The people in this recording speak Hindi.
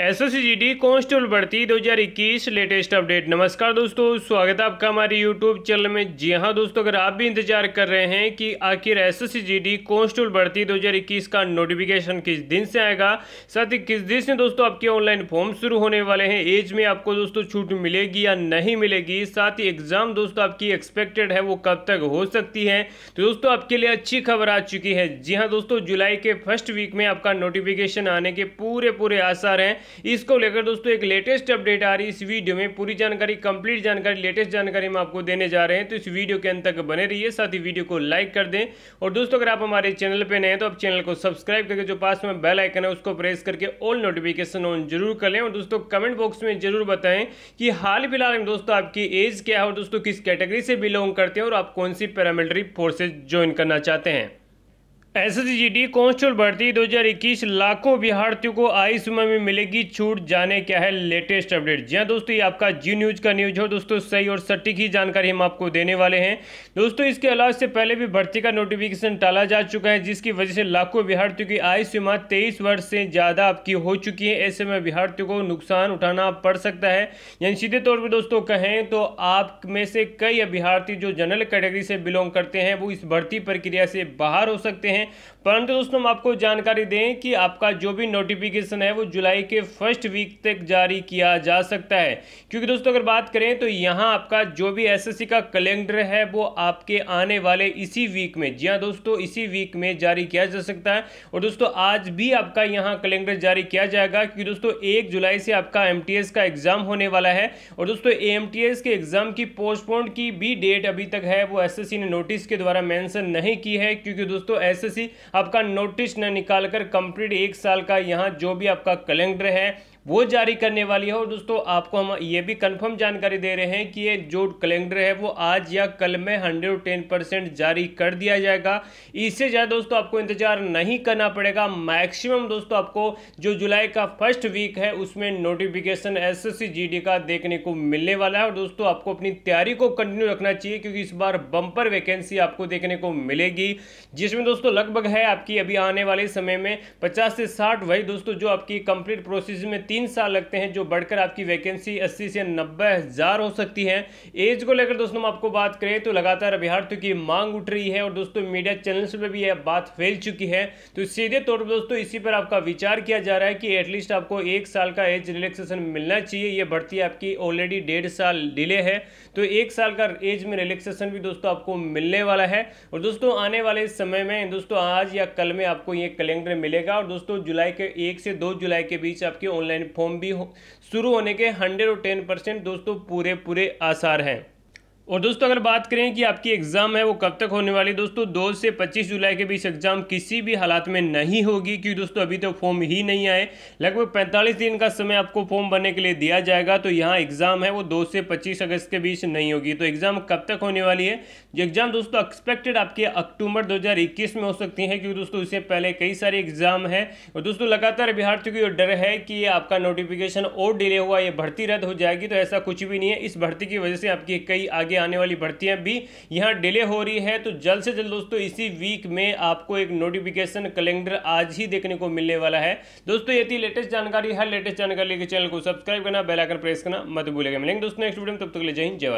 S S G D constable भर्ती 2021 लेटेस्ट अपडेट नमस्कार दोस्तों स्वागत है आपका हमारे यूट्यूब चैनल में जी हाँ दोस्तों अगर आप भी इंतजार कर रहे हैं कि आखिर S S G D constable भर्ती 2021 का नोटिफिकेशन किस दिन से आएगा साथ ही किस दिन से दोस्तों आपके ऑनलाइन फॉर्म शुरू होने वाले हैं एज में आपको दोस्तों छूट मिलेगी या नहीं मिलेगी साथ ही एग्जाम दोस्तों आपकी एक्सपेक्टेड है वो कब तक हो सकती है तो दोस्तों आपके लिए अच्छी खबर आ चुकी है जी हाँ दोस्तों जुलाई के फर्स्ट वीक में आपका नोटिफिकेशन आने के पूरे पूरे पूरे आसार हैं इसको लेकर दोस्तों एक लेटेस्ट अपडेट आ रही है इस वीडियो में पूरी जानकारी कंप्लीट जानकारी लेटेस्ट जानकारी हम आपको देने जा रहे हैं तो इस वीडियो के अंत तक बने रहिए साथ ही वीडियो को लाइक कर दें और दोस्तों अगर आप हमारे चैनल पर नए हैं तो आप चैनल को सब्सक्राइब करके जो पास में बेल आइकन है उसको प्रेस करके ऑल नोटिफिकेशन ऑन जरूर कर लें और दोस्तों कमेंट बॉक्स में जरूर बताएं कि हाल फिलहाल में दोस्तों आपकी एज क्या है और दोस्तों किस कैटेगरी से बिलोंग करते हैं और आप कौन सी पैरामिलिट्री फोर्सेज ज्वाइन करना चाहते हैं एसएसजीडी कांस्टेबल भर्ती 2021 लाखों अभ्यार्थियों को आई समय में मिलेगी छूट जाने क्या है लेटेस्ट अपडेट जी हाँ दोस्तों ये आपका जी न्यूज का न्यूज है दोस्तों सही और सटीक ही जानकारी हम आपको देने वाले हैं दोस्तों इसके अलावा इससे पहले भी भर्ती का नोटिफिकेशन टाला जा चुका है जिसकी वजह से लाखों अभ्यार्थियों की आयु सीमा तेईस वर्ष से ज़्यादा आपकी हो चुकी है ऐसे में अभ्यार्थियों को नुकसान उठाना पड़ सकता है यानी सीधे तौर पर दोस्तों कहें तो आप में से कई अभ्यार्थी जो जनरल कैटेगरी से बिलोंग करते हैं वो इस भर्ती प्रक्रिया से बाहर हो सकते हैं हैं परंतु दोस्तों हम आपको जानकारी दें कि आपका जो भी नोटिफिकेशन है वो जुलाई के फर्स्ट वीक तक जारी किया जा सकता है क्योंकि दोस्तों अगर बात करें तो यहाँ आपका जो भी एसएससी का कैलेंडर है वो आपके आने वाले इसी वीक में जी हाँ दोस्तों इसी वीक में जारी किया जा सकता है और दोस्तों आज भी आपका यहाँ कैलेंडर जारी किया जाएगा क्योंकि दोस्तों एक जुलाई से आपका एम का एग्जाम होने वाला है और दोस्तों ए के एग्जाम की पोस्टपोन की भी डेट अभी तक है वो एस ने नोटिस के द्वारा मैंसन नहीं की है क्योंकि दोस्तों एस एसएससी आपका नोटिस न निकालकर कंप्लीट एक साल का यहाँ जो भी आपका कैलेंडर है वो जारी करने वाली है और दोस्तों आपको हम ये भी कंफर्म जानकारी दे रहे हैं कि ये जो कैलेंडर है वो आज या कल में हंड्रेड टेन परसेंट जारी कर दिया जाएगा इससे ज़्यादा दोस्तों आपको इंतजार नहीं करना पड़ेगा मैक्सिमम दोस्तों आपको जो जुलाई का फर्स्ट वीक है उसमें नोटिफिकेशन एस एस का देखने को मिलने वाला है और दोस्तों आपको अपनी तैयारी को कंटिन्यू रखना चाहिए क्योंकि इस बार बम्पर वैकेंसी आपको देखने को मिलेगी जिसमें दोस्तों लगभग है आपकी अभी आने वाले समय में पचास से साठ वही दोस्तों जो आपकी कंप्लीट प्रोसेस में तीन तीन साल लगते हैं जो बढ़कर आपकी वैकेंसी अस्सी से नब्बे हज़ार हो सकती है एज को लेकर दोस्तों हम आपको बात करें तो लगातार अभ्यार्थियों की मांग उठ रही है और दोस्तों मीडिया चैनल्स पर भी यह बात फैल चुकी है तो सीधे तौर पर दोस्तों इसी पर आपका विचार किया जा रहा है कि एटलीस्ट आपको एक साल का एज रिलैक्सेशन मिलना चाहिए यह भर्ती आपकी ऑलरेडी डेढ़ साल डिले है तो एक साल का एज में रिलैक्सेशन भी दोस्तों आपको मिलने वाला है और दोस्तों आने वाले समय में दोस्तों आज या कल में आपको ये कैलेंडर मिलेगा और दोस्तों जुलाई के एक से दो जुलाई के बीच आपकी ऑनलाइन प्लेटफॉर्म भी हो, शुरू होने के हंड्रेड और टेन परसेंट दोस्तों पूरे पूरे आसार हैं और दोस्तों अगर बात करें कि आपकी एग्ज़ाम है वो कब तक होने वाली दोस्तों दो से पच्चीस जुलाई के बीच एग्ज़ाम किसी भी हालात में नहीं होगी क्योंकि दोस्तों अभी तो फॉर्म ही नहीं आए लगभग पैंतालीस दिन का समय आपको फॉर्म भरने के लिए दिया जाएगा तो यहाँ एग्ज़ाम है वो दो से पच्चीस अगस्त के बीच नहीं होगी तो एग्ज़ाम कब तक होने वाली है जो एग्ज़ाम दोस्तों एक्सपेक्टेड आपके अक्टूबर दो में हो सकती है क्योंकि दोस्तों इससे पहले कई सारे एग्ज़ाम है और दोस्तों लगातार अभ्यार्थियों को डर है कि आपका नोटिफिकेशन और डिले हुआ ये भर्ती रद्द हो जाएगी तो ऐसा कुछ भी नहीं है इस भर्ती की वजह से आपकी कई आगे आने वाली भर्तियाँ भी यहाँ डिले हो रही है तो जल्द से जल्द दोस्तों इसी वीक में आपको एक नोटिफिकेशन कैलेंडर आज ही देखने को मिलने वाला है दोस्तों ये थी लेटेस्ट जानकारी हर लेटेस्ट जानकारी के चैनल को सब्सक्राइब करना बेलाइकन प्रेस करना मत भूलेगा मिलेंगे दोस्तों नेक्स्ट वीडियो में तब तक ले जय हिंद जय